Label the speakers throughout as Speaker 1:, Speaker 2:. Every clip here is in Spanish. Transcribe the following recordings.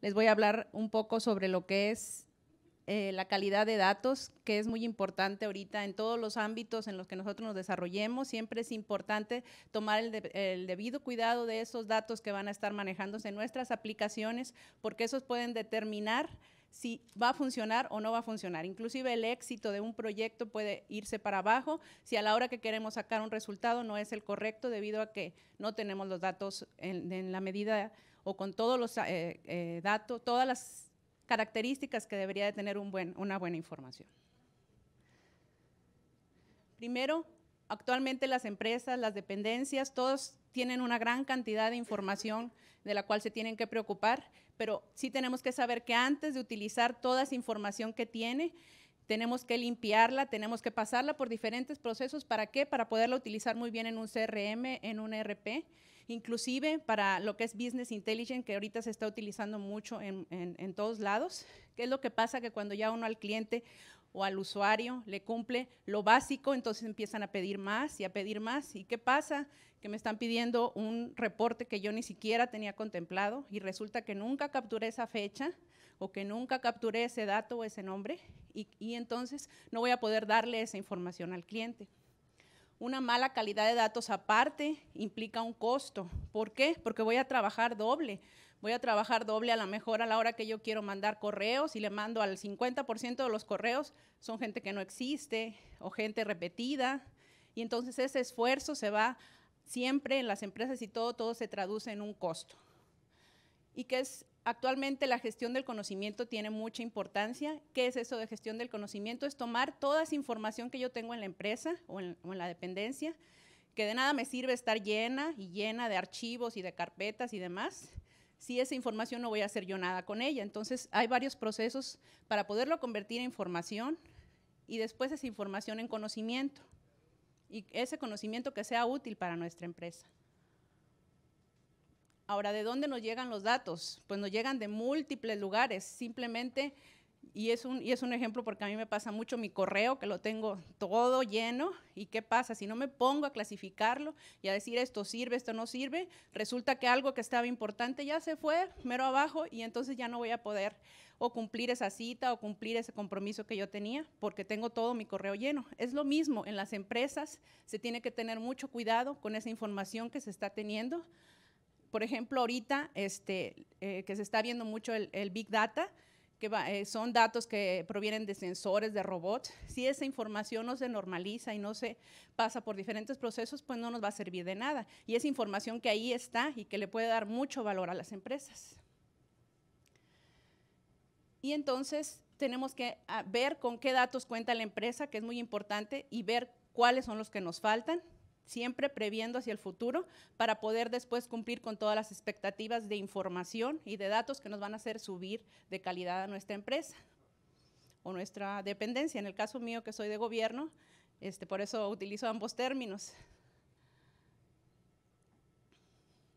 Speaker 1: les voy a hablar un poco sobre lo que es eh, la calidad de datos, que es muy importante ahorita en todos los ámbitos en los que nosotros nos desarrollemos. Siempre es importante tomar el, debido cuidado de esos datos que van a estar manejándose en nuestras aplicaciones, porque esos pueden determinar si va a funcionar o no va a funcionar. Inclusive el éxito de un proyecto puede irse para abajo si a la hora que queremos sacar un resultado no es el correcto debido a que no tenemos los datos en, en la medida o con todos los eh, eh, datos, todas las características que debería de tener una buena información. Primero, actualmente las empresas, las dependencias, todos tienen una gran cantidad de información de la cual se tienen que preocupar, pero sí tenemos que saber que antes de utilizar toda esa información que tiene, tenemos que limpiarla, tenemos que pasarla por diferentes procesos. ¿Para qué? Para poderla utilizar muy bien en un CRM, en un e RP inclusive para lo que es business intelligence, que ahorita se está utilizando mucho en, todos lados. ¿Qué es lo que pasa? Que cuando ya uno al cliente o al usuario le cumple lo básico, entonces empiezan a pedir más y a pedir más. ¿Y qué pasa? Que me están pidiendo un reporte que yo ni siquiera tenía contemplado y resulta que nunca capturé esa fecha o que nunca capturé ese dato o ese nombre y entonces no voy a poder darle esa información al cliente. Una mala calidad de datos aparte implica un costo. ¿Por qué? Porque voy a trabajar doble. Voy a trabajar doble a la mejor a la hora que yo quiero mandar correos y le mando al 50% de los correos son gente que no existe o gente repetida. Y entonces ese esfuerzo se va siempre en las empresas y todo, todo se traduce en un costo. ¿Y que es Actualmente la gestión del conocimiento tiene mucha importancia. ¿Qué es eso de gestión del conocimiento? Es tomar toda esa información que yo tengo en la empresa o en, la dependencia, que de nada me sirve estar llena y llena de archivos y de carpetas y demás, si esa información no voy a hacer yo nada con ella. Entonces, hay varios procesos para poderlo convertir en información y después esa información en conocimiento. Y ese conocimiento que sea útil para nuestra empresa. Ahora, ¿de dónde nos llegan los datos? Pues nos llegan de múltiples lugares, simplemente, y es, un, y es un ejemplo porque a mí me pasa mucho mi correo, que lo tengo todo lleno, y qué pasa, si no me pongo a clasificarlo y a decir esto sirve, esto no sirve, resulta que algo que estaba importante ya se fue mero abajo y entonces ya no voy a poder o cumplir esa cita o cumplir ese compromiso que yo tenía porque tengo todo mi correo lleno. Es lo mismo en las empresas, se tiene que tener mucho cuidado con esa información que se está teniendo por ejemplo, ahorita este, eh, que se está viendo mucho el, Big Data, que eh, son datos que provienen de sensores, de robots, si esa información no se normaliza y no se pasa por diferentes procesos, pues no nos va a servir de nada. Y esa información que ahí está y que le puede dar mucho valor a las empresas. Y entonces tenemos que ah, ver con qué datos cuenta la empresa, que es muy importante, y ver cuáles son los que nos faltan siempre previendo hacia el futuro para poder después cumplir con todas las expectativas de información y de datos que nos van a hacer subir de calidad a nuestra empresa o nuestra dependencia. En el caso mío, que soy de gobierno, este, por eso utilizo ambos términos.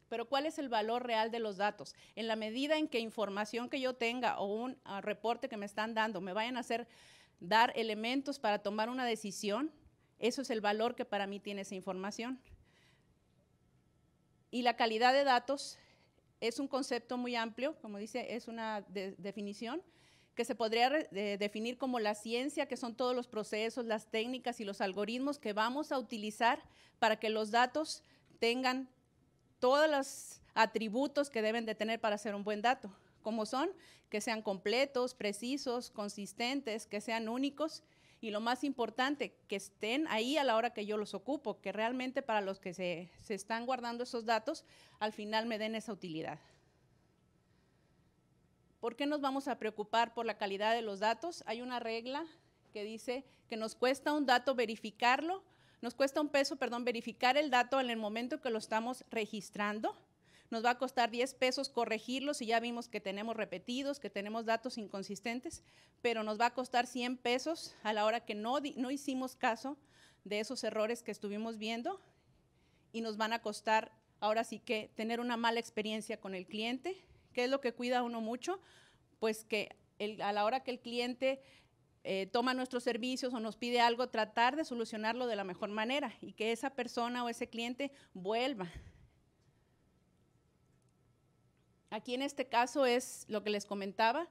Speaker 1: Pero ¿cuál es el valor real de los datos? En la medida en que información que yo tenga o un ah, reporte que me están dando me vayan a hacer dar elementos para tomar una decisión, eso es el valor que para mí tiene esa información. Y la calidad de datos es un concepto muy amplio, como dice, es una definición que se podría definir como la ciencia, que son todos los procesos, las técnicas y los algoritmos que vamos a utilizar para que los datos tengan todos los atributos que deben de tener para ser un buen dato, como son que sean completos, precisos, consistentes, que sean únicos y lo más importante, que estén ahí a la hora que yo los ocupo, que realmente para los que se, están guardando esos datos, al final me den esa utilidad. ¿Por qué nos vamos a preocupar por la calidad de los datos? Hay una regla que dice que nos cuesta un dato verificarlo, nos cuesta un peso, perdón, verificar el dato en el momento que lo estamos registrando nos va a costar 10 pesos corregirlos y ya vimos que tenemos repetidos, que tenemos datos inconsistentes, pero nos va a costar 100 pesos a la hora que no, hicimos caso de esos errores que estuvimos viendo y nos van a costar ahora sí que tener una mala experiencia con el cliente. ¿Qué es lo que cuida uno mucho? Pues que a la hora que el cliente eh, toma nuestros servicios o nos pide algo, tratar de solucionarlo de la mejor manera y que esa persona o ese cliente vuelva Aquí en este caso es lo que les comentaba,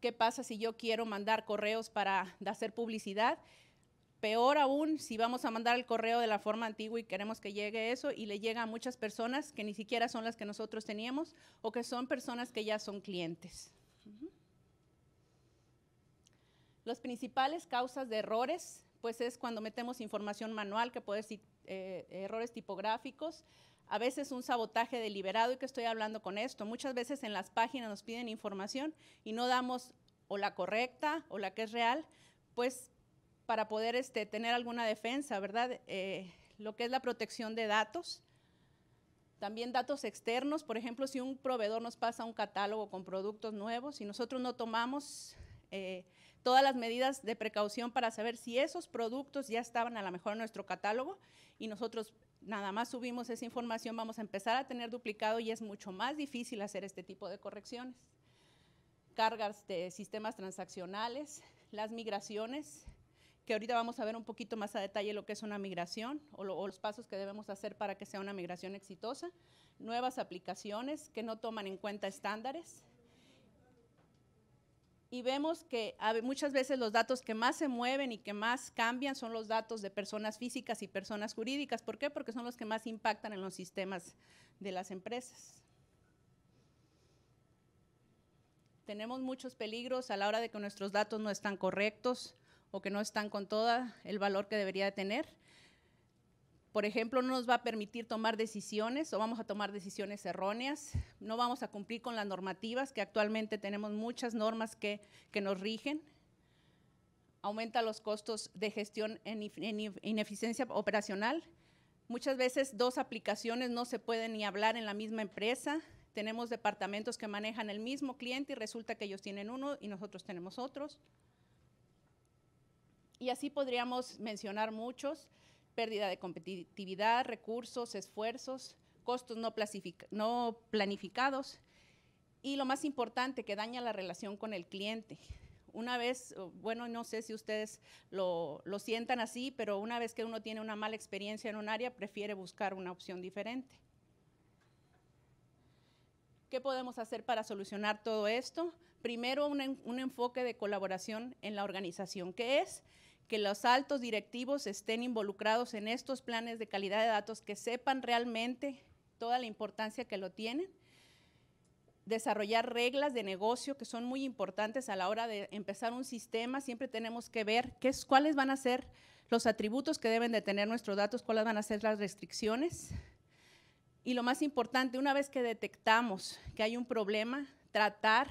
Speaker 1: qué pasa si yo quiero mandar correos para hacer publicidad. Peor aún, si vamos a mandar el correo de la forma antigua y queremos que llegue eso y le llega a muchas personas que ni siquiera son las que nosotros teníamos o que son personas que ya son clientes. Las principales causas de errores, pues es cuando metemos información manual, que puede ser eh, errores tipográficos, a veces un sabotaje deliberado y que estoy hablando con esto. Muchas veces en las páginas nos piden información y no damos o la correcta o la que es real, pues para poder este, tener alguna defensa, ¿verdad? Eh, lo que es la protección de datos. También datos externos, por ejemplo, si un proveedor nos pasa un catálogo con productos nuevos y nosotros no tomamos eh, todas las medidas de precaución para saber si esos productos ya estaban a lo mejor en nuestro catálogo y nosotros nada más subimos esa información, vamos a empezar a tener duplicado y es mucho más difícil hacer este tipo de correcciones. Cargas de sistemas transaccionales, las migraciones, que ahorita vamos a ver un poquito más a detalle lo que es una migración o, o, los pasos que debemos hacer para que sea una migración exitosa, nuevas aplicaciones que no toman en cuenta estándares, y vemos que muchas veces los datos que más se mueven y que más cambian son los datos de personas físicas y personas jurídicas. ¿Por qué? Porque son los que más impactan en los sistemas de las empresas. Tenemos muchos peligros a la hora de que nuestros datos no están correctos o que no están con todo el valor que debería de tener por ejemplo, no nos va a permitir tomar decisiones o vamos a tomar decisiones erróneas, no vamos a cumplir con las normativas, que actualmente tenemos muchas normas que, nos rigen, aumenta los costos de gestión en, en ineficiencia operacional, muchas veces dos aplicaciones no se pueden ni hablar en la misma empresa, tenemos departamentos que manejan el mismo cliente y resulta que ellos tienen uno y nosotros tenemos otros. Y así podríamos mencionar muchos pérdida de competitividad, recursos, esfuerzos, costos no, planificados y lo más importante, que daña la relación con el cliente. Una vez, bueno, no sé si ustedes lo, sientan así, pero una vez que uno tiene una mala experiencia en un área, prefiere buscar una opción diferente. ¿Qué podemos hacer para solucionar todo esto? Primero, un, un enfoque de colaboración en la organización, que es que los altos directivos estén involucrados en estos planes de calidad de datos, que sepan realmente toda la importancia que lo tienen, desarrollar reglas de negocio que son muy importantes a la hora de empezar un sistema, siempre tenemos que ver qué es, cuáles van a ser los atributos que deben de tener nuestros datos, cuáles van a ser las restricciones. Y lo más importante, una vez que detectamos que hay un problema, tratar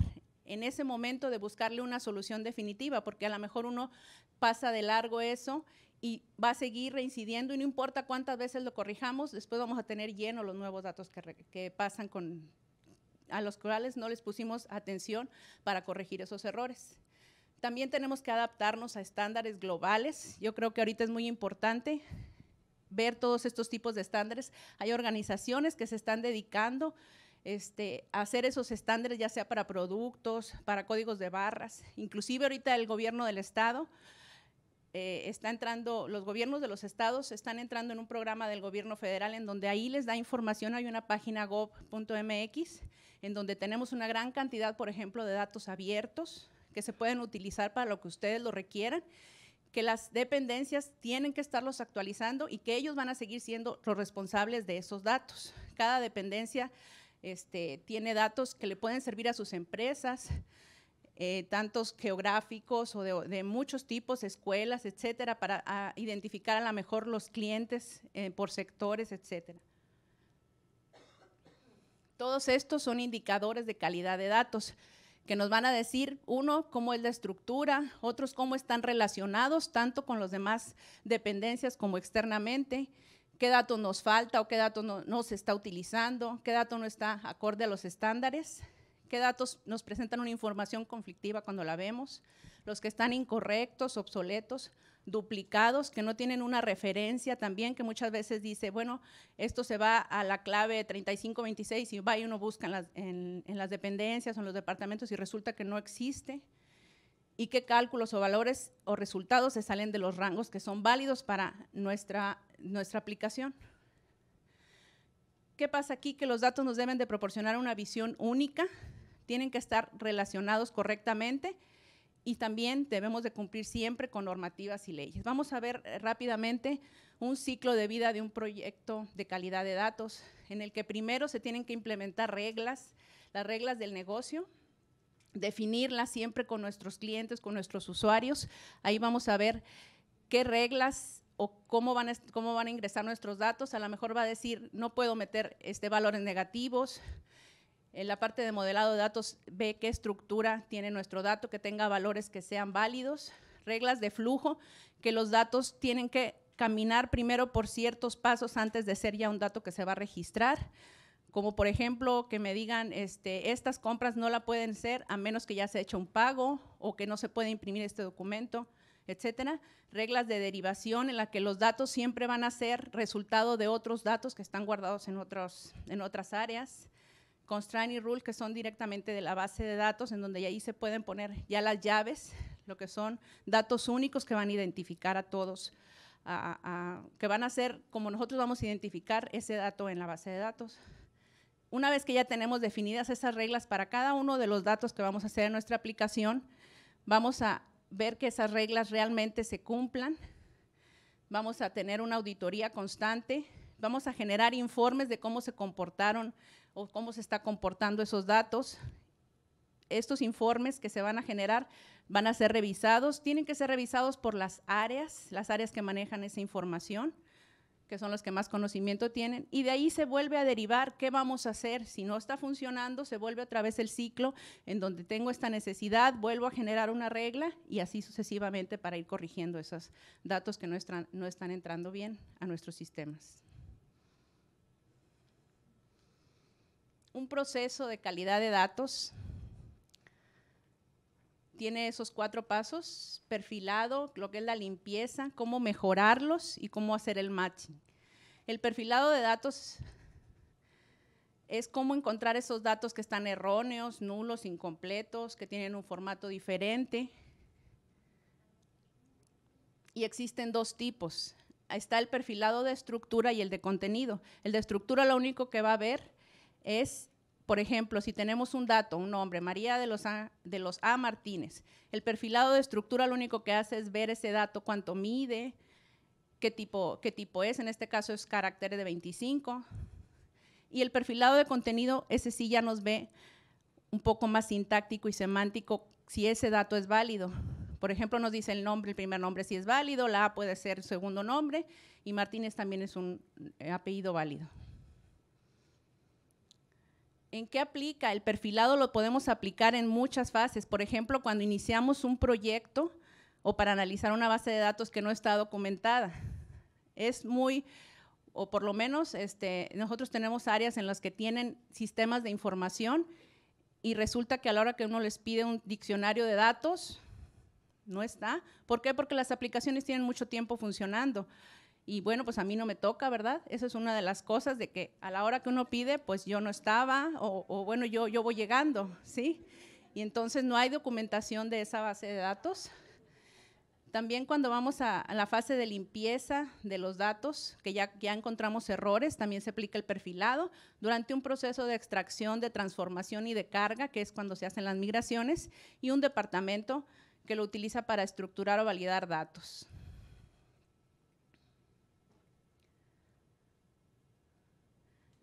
Speaker 1: en ese momento de buscarle una solución definitiva, porque a lo mejor uno pasa de largo eso y va a seguir reincidiendo y no importa cuántas veces lo corrijamos, después vamos a tener lleno los nuevos datos que, pasan con a los cuales no les pusimos atención para corregir esos errores. También tenemos que adaptarnos a estándares globales. Yo creo que ahorita es muy importante ver todos estos tipos de estándares. Hay organizaciones que se están dedicando este, hacer esos estándares, ya sea para productos, para códigos de barras. Inclusive ahorita el gobierno del estado eh, está entrando, los gobiernos de los estados están entrando en un programa del gobierno federal en donde ahí les da información, hay una página gov.mx en donde tenemos una gran cantidad, por ejemplo, de datos abiertos que se pueden utilizar para lo que ustedes lo requieran que las dependencias tienen que estarlos actualizando y que ellos van a seguir siendo los responsables de esos datos. Cada dependencia este, tiene datos que le pueden servir a sus empresas, eh, tantos geográficos o de, muchos tipos, escuelas, etcétera, para ah, identificar a lo mejor los clientes eh, por sectores, etcétera. Todos estos son indicadores de calidad de datos que nos van a decir, uno, cómo es la estructura, otros, cómo están relacionados tanto con los demás dependencias como externamente, qué datos nos falta o qué datos no, se está utilizando, qué dato no está acorde a los estándares, qué datos nos presentan una información conflictiva cuando la vemos, los que están incorrectos, obsoletos, duplicados, que no tienen una referencia también, que muchas veces dice, bueno, esto se va a la clave 3526 y va y uno busca en las, en las dependencias o en los departamentos y resulta que no existe y qué cálculos o valores o resultados se salen de los rangos que son válidos para nuestra nuestra aplicación. ¿Qué pasa aquí? Que los datos nos deben de proporcionar una visión única, tienen que estar relacionados correctamente y también debemos de cumplir siempre con normativas y leyes. Vamos a ver eh, rápidamente un ciclo de vida de un proyecto de calidad de datos en el que primero se tienen que implementar reglas, las reglas del negocio, definirlas siempre con nuestros clientes, con nuestros usuarios. Ahí vamos a ver qué reglas o cómo van, a, ingresar nuestros datos. A lo mejor va a decir, no puedo meter este, valores negativos. En la parte de modelado de datos ve qué estructura tiene nuestro dato, que tenga valores que sean válidos, reglas de flujo, que los datos tienen que caminar primero por ciertos pasos antes de ser ya un dato que se va a registrar. Como por ejemplo, que me digan, este, estas compras no la pueden ser a menos que ya se ha hecho un pago o que no se puede imprimir este documento etcétera. Reglas de derivación en la que los datos siempre van a ser resultado de otros datos que están guardados en, otros, en otras áreas. Constraint y Rule, que son directamente de la base de datos, en donde ahí se pueden poner ya las llaves, lo que son datos únicos que van a identificar a todos, que van a ser como nosotros vamos a identificar ese dato en la base de datos. Una vez que ya tenemos definidas esas reglas para cada uno de los datos que vamos a hacer en nuestra aplicación, vamos a ver que esas reglas realmente se cumplan. Vamos a tener una auditoría constante. Vamos a generar informes de cómo se comportaron o cómo se está comportando esos datos. Estos informes que se van a generar van a ser revisados. Tienen que ser revisados por las áreas, las áreas que manejan esa información que son los que más conocimiento tienen, y de ahí se vuelve a derivar qué vamos a hacer. Si no está funcionando, se vuelve otra vez el ciclo en donde tengo esta necesidad, vuelvo a generar una regla y así sucesivamente para ir corrigiendo esos datos que no están, no están entrando bien a nuestros sistemas. Un proceso de calidad de datos tiene esos cuatro pasos, perfilado, lo que es la limpieza, cómo mejorarlos y cómo hacer el matching. El perfilado de datos es cómo encontrar esos datos que están erróneos, nulos, incompletos, que tienen un formato diferente. Y existen dos tipos. Está el perfilado de estructura y el de contenido. El de estructura lo único que va a ver es por ejemplo, si tenemos un dato, un nombre, María de los, a, de los A. Martínez, el perfilado de estructura lo único que hace es ver ese dato, cuánto mide, qué tipo, qué tipo es, en este caso es carácter de 25. Y el perfilado de contenido, ese sí ya nos ve un poco más sintáctico y semántico si ese dato es válido. Por ejemplo, nos dice el nombre, el primer nombre si es válido, la A puede ser segundo nombre y Martínez también es un eh, apellido válido. ¿En qué aplica? El perfilado lo podemos aplicar en muchas fases. Por ejemplo, cuando iniciamos un proyecto o para analizar una base de datos que no está documentada. Es muy, o por lo menos este, nosotros tenemos áreas en las que tienen sistemas de información y resulta que a la hora que uno les pide un diccionario de datos, no está. ¿Por qué? Porque las aplicaciones tienen mucho tiempo funcionando y bueno, pues a mí no me toca, ¿verdad? Esa es una de las cosas de que a la hora que uno pide, pues yo no estaba o, bueno, yo, yo voy llegando, ¿sí? Y entonces no hay documentación de esa base de datos. También cuando vamos a, a, la fase de limpieza de los datos, que ya, ya encontramos errores, también se aplica el perfilado. Durante un proceso de extracción, de transformación y de carga, que es cuando se hacen las migraciones, y un departamento que lo utiliza para estructurar o validar datos.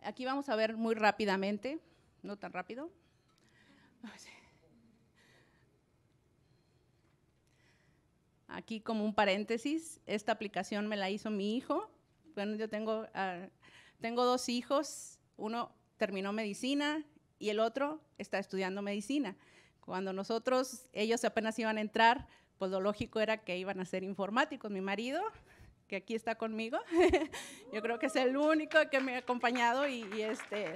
Speaker 1: aquí vamos a ver muy rápidamente, no tan rápido. Aquí como un paréntesis, esta aplicación me la hizo mi hijo. Bueno, yo tengo, ah, tengo dos hijos, uno terminó medicina y el otro está estudiando medicina. Cuando nosotros, ellos apenas iban a entrar, pues lo lógico era que iban a ser informáticos, mi marido que aquí está conmigo. Yo creo que es el único que me ha acompañado y, este,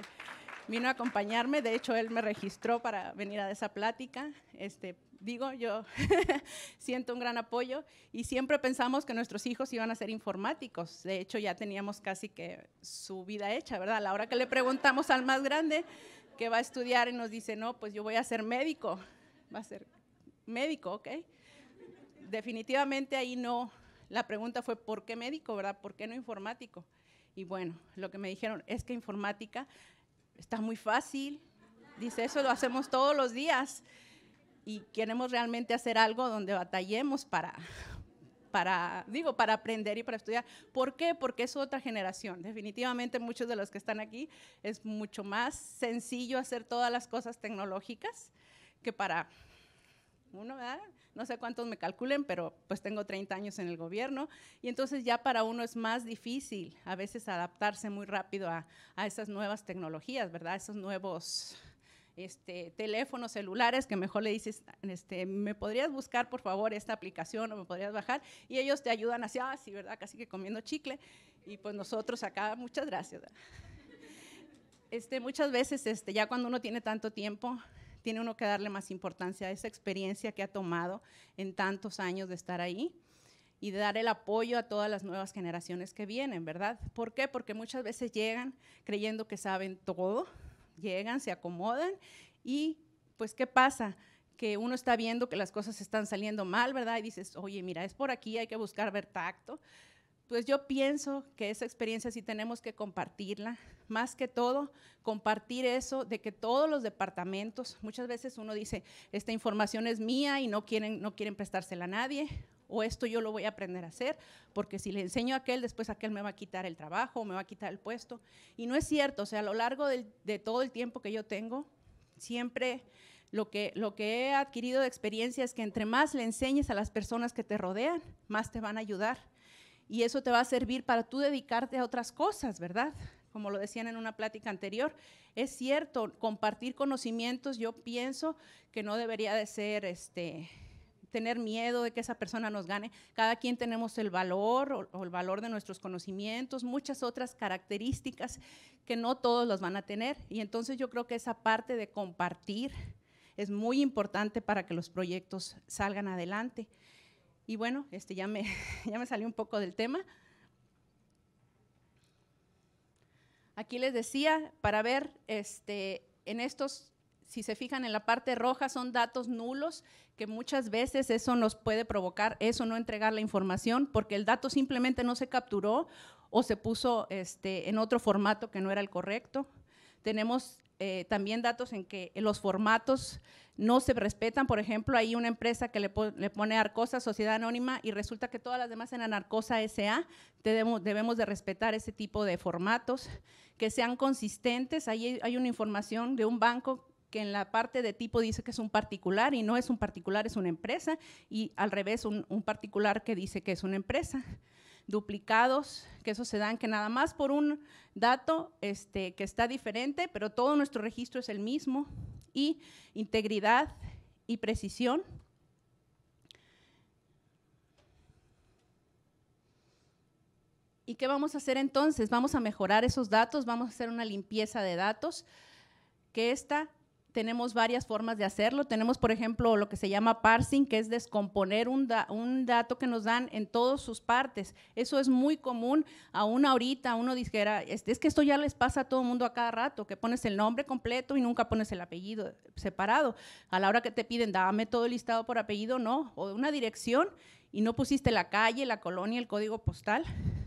Speaker 1: vino a acompañarme. De hecho, él me registró para venir a esa plática. Este, digo, yo siento un gran apoyo y siempre pensamos que nuestros hijos iban a ser informáticos. De hecho, ya teníamos casi que su vida hecha, ¿verdad? la hora que le preguntamos al más grande que va a estudiar y nos dice, no, pues yo voy a ser médico. Va a ser médico, ¿ok? Definitivamente ahí no, la pregunta fue, ¿por qué médico, verdad? ¿Por qué no informático? Y bueno, lo que me dijeron es que informática está muy fácil, dice, eso lo hacemos todos los días y queremos realmente hacer algo donde batallemos para, para, digo, para aprender y para estudiar. ¿Por qué? Porque es otra generación. Definitivamente muchos de los que están aquí es mucho más sencillo hacer todas las cosas tecnológicas que para uno, ah, no sé cuántos me calculen, pero pues tengo 30 años en el gobierno y entonces ya para uno es más difícil a veces adaptarse muy rápido a, esas nuevas tecnologías, ¿verdad? Esos nuevos este, teléfonos celulares que mejor le dices, este, me podrías buscar por favor esta aplicación o me podrías bajar y ellos te ayudan así, ah, ¿verdad? Casi que comiendo chicle y pues nosotros acá, muchas gracias. Este, muchas veces, este, ya cuando uno tiene tanto tiempo tiene uno que darle más importancia a esa experiencia que ha tomado en tantos años de estar ahí y de dar el apoyo a todas las nuevas generaciones que vienen, ¿verdad? ¿Por qué? Porque muchas veces llegan creyendo que saben todo, llegan, se acomodan y pues ¿qué pasa? que uno está viendo que las cosas están saliendo mal, ¿verdad? Y dices, oye, mira, es por aquí, hay que buscar ver tacto pues yo pienso que esa experiencia sí tenemos que compartirla, más que todo compartir eso de que todos los departamentos, muchas veces uno dice, esta información es mía y no quieren, no quieren prestársela a nadie, o esto yo lo voy a aprender a hacer, porque si le enseño a aquel, después aquel me va a quitar el trabajo, me va a quitar el puesto. Y no es cierto, o sea, a lo largo de todo el tiempo que yo tengo, siempre lo que, lo que he adquirido de experiencia es que entre más le enseñes a las personas que te rodean, más te van a ayudar y eso te va a servir para tú dedicarte a otras cosas, ¿verdad? Como lo decían en una plática anterior, es cierto, compartir conocimientos, yo pienso que no debería de ser este tener miedo de que esa persona nos gane. Cada quien tenemos el valor o, el valor de nuestros conocimientos, muchas otras características que no todos los van a tener. Y entonces yo creo que esa parte de compartir es muy importante para que los proyectos salgan adelante. Y bueno, este, ya, me, ya me un poco del tema. Aquí les decía, para ver este, en estos, si se fijan en la parte roja, son datos nulos, que muchas veces eso nos puede provocar eso, no entregar la información, porque el dato simplemente no se capturó o se puso este, en otro formato que no era el correcto. Tenemos eh, también datos en que los formatos no se respetan. Por ejemplo, hay una empresa que le, pone Arcosa, Sociedad Anónima, y resulta que todas las demás en narcosa S.A. Debemos, debemos de respetar ese tipo de formatos, que sean consistentes. Ahí hay una información de un banco que en la parte de tipo dice que es un particular y no es un particular, es una empresa, y al revés, un, particular que dice que es una empresa duplicados, que eso se dan que nada más por un dato este, que está diferente, pero todo nuestro registro es el mismo y integridad y precisión. ¿Y qué vamos a hacer entonces? Vamos a mejorar esos datos, vamos a hacer una limpieza de datos, que esta tenemos varias formas de hacerlo. Tenemos, por ejemplo, lo que se llama parsing, que es descomponer un, dato que nos dan en todas sus partes. Eso es muy común. Aún ahorita uno dijera, es, que esto ya les pasa a todo el mundo a cada rato, que pones el nombre completo y nunca pones el apellido separado. A la hora que te piden, dame todo el listado por apellido, no, o una dirección y no pusiste la calle, la colonia, el código postal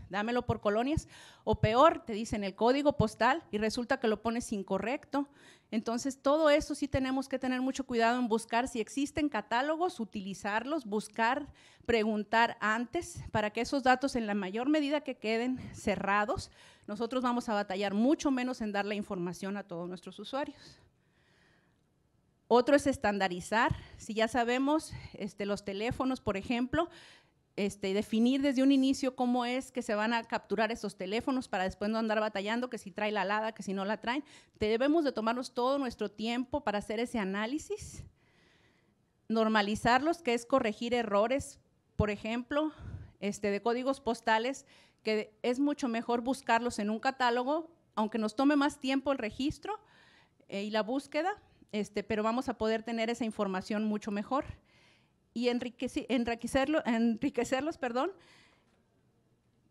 Speaker 1: dámelo por colonias, o peor, te dicen el código postal y resulta que lo pones incorrecto. Entonces, todo eso sí tenemos que tener mucho cuidado en buscar si existen catálogos, utilizarlos, buscar, preguntar antes para que esos datos en la mayor medida que queden cerrados, nosotros vamos a batallar mucho menos en dar la información a todos nuestros usuarios. Otro es estandarizar. Si ya sabemos, este, los teléfonos, por ejemplo, este, definir desde un inicio cómo es que se van a capturar esos teléfonos para después no andar batallando que si trae la alada, que si no la traen. Debemos de tomarnos todo nuestro tiempo para hacer ese análisis, normalizarlos, que es corregir errores, por ejemplo, este, de códigos postales, que es mucho mejor buscarlos en un catálogo, aunque nos tome más tiempo el registro eh, y la búsqueda, este, pero vamos a poder tener esa información mucho mejor y enriquecerlos, enriquecerlos perdón,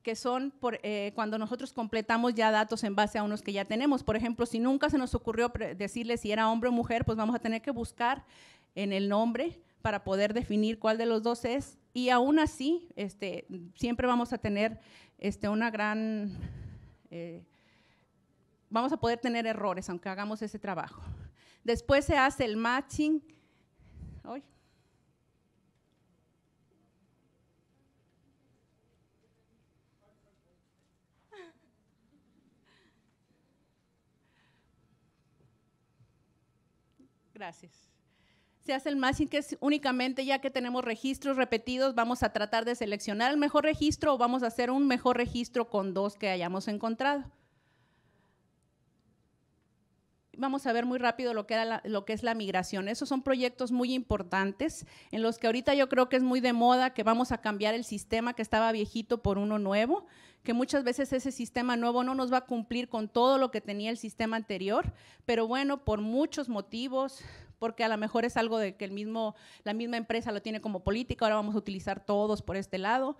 Speaker 1: que son eh, cuando nosotros completamos ya datos en base a unos que ya tenemos. Por ejemplo, si nunca se nos ocurrió decirle si era hombre o mujer, pues vamos a tener que buscar en el nombre para poder definir cuál de los dos es. Y aún así, este, siempre vamos a tener este, una gran... Eh, vamos a poder tener errores aunque hagamos ese trabajo. Después se hace el matching. Gracias. Se hace el matching que es únicamente ya que tenemos registros repetidos, vamos a tratar de seleccionar el mejor registro o vamos a hacer un mejor registro con dos que hayamos encontrado vamos a ver muy rápido lo que, era lo que es la migración. Esos son proyectos muy importantes en los que ahorita yo creo que es muy de moda que vamos a cambiar el sistema que estaba viejito por uno nuevo, que muchas veces ese sistema nuevo no nos va a cumplir con todo lo que tenía el sistema anterior, pero bueno, por muchos motivos, porque a lo mejor es algo de que el mismo, la misma empresa lo tiene como política, ahora vamos a utilizar todos por este lado,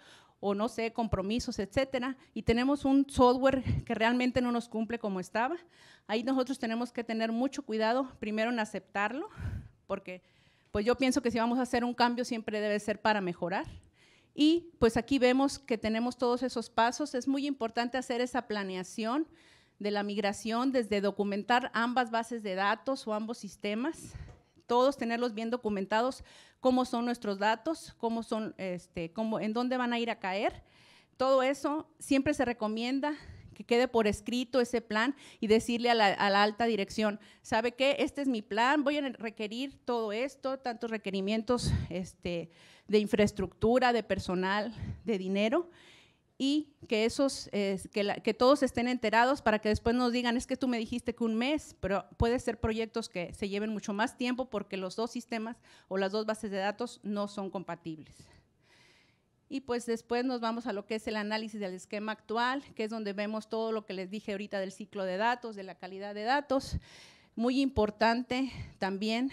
Speaker 1: o no sé, compromisos, etcétera, y tenemos un software que realmente no nos cumple como estaba, ahí nosotros tenemos que tener mucho cuidado primero en aceptarlo, porque pues yo pienso que si vamos a hacer un cambio siempre debe ser para mejorar. Y pues aquí vemos que tenemos todos esos pasos, es muy importante hacer esa planeación de la migración desde documentar ambas bases de datos o ambos sistemas, todos tenerlos bien documentados, cómo son nuestros datos, cómo son, este, cómo, en dónde van a ir a caer. Todo eso siempre se recomienda que quede por escrito ese plan y decirle a la, alta dirección, ¿sabe qué? Este es mi plan, voy a requerir todo esto, tantos requerimientos este, de infraestructura, de personal, de dinero, y que, esos, que, todos estén enterados para que después nos digan, es que tú me dijiste que un mes, pero puede ser proyectos que se lleven mucho más tiempo porque los dos sistemas o las dos bases de datos no son compatibles. Y pues después nos vamos a lo que es el análisis del esquema actual, que es donde vemos todo lo que les dije ahorita del ciclo de datos, de la calidad de datos. Muy importante también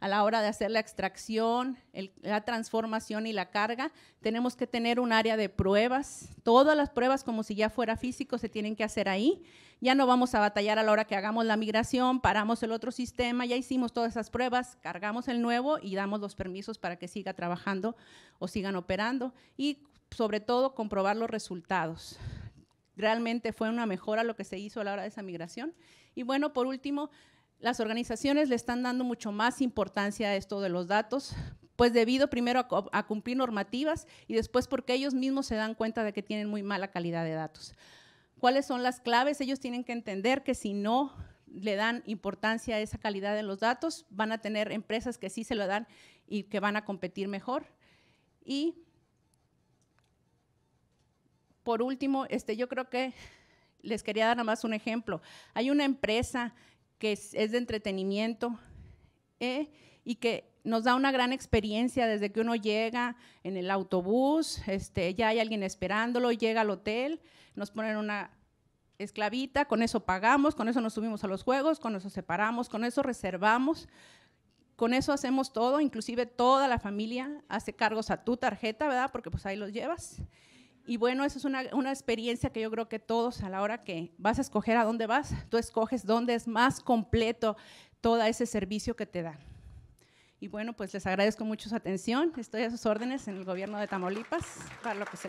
Speaker 1: a la hora de hacer la extracción, la transformación y la carga. Tenemos que tener un área de pruebas. Todas las pruebas, como si ya fuera físico, se tienen que hacer ahí. Ya no vamos a batallar a la hora que hagamos la migración, paramos el otro sistema, ya hicimos todas esas pruebas, cargamos el nuevo y damos los permisos para que siga trabajando o sigan operando. Y sobre todo, comprobar los resultados realmente fue una mejora lo que se hizo a la hora de esa migración. Y bueno, por último, las organizaciones le están dando mucho más importancia a esto de los datos, pues debido primero a, cumplir normativas y después porque ellos mismos se dan cuenta de que tienen muy mala calidad de datos. ¿Cuáles son las claves? Ellos tienen que entender que si no le dan importancia a esa calidad de los datos, van a tener empresas que sí se lo dan y que van a competir mejor. Y por último, este, yo creo que les quería dar nada más un ejemplo. Hay una empresa que es, de entretenimiento eh, y que nos da una gran experiencia desde que uno llega en el autobús, este, ya hay alguien esperándolo, llega al hotel, nos ponen una esclavita, con eso pagamos, con eso nos subimos a los juegos, con eso separamos, con eso reservamos, con eso hacemos todo, inclusive toda la familia hace cargos a tu tarjeta, ¿verdad? Porque pues ahí los llevas. Y bueno, eso es una, experiencia que yo creo que todos a la hora que vas a escoger a dónde vas, tú escoges dónde es más completo todo ese servicio que te dan. Y bueno, pues les agradezco mucho su atención. Estoy a sus órdenes en el gobierno de Tamaulipas para lo que se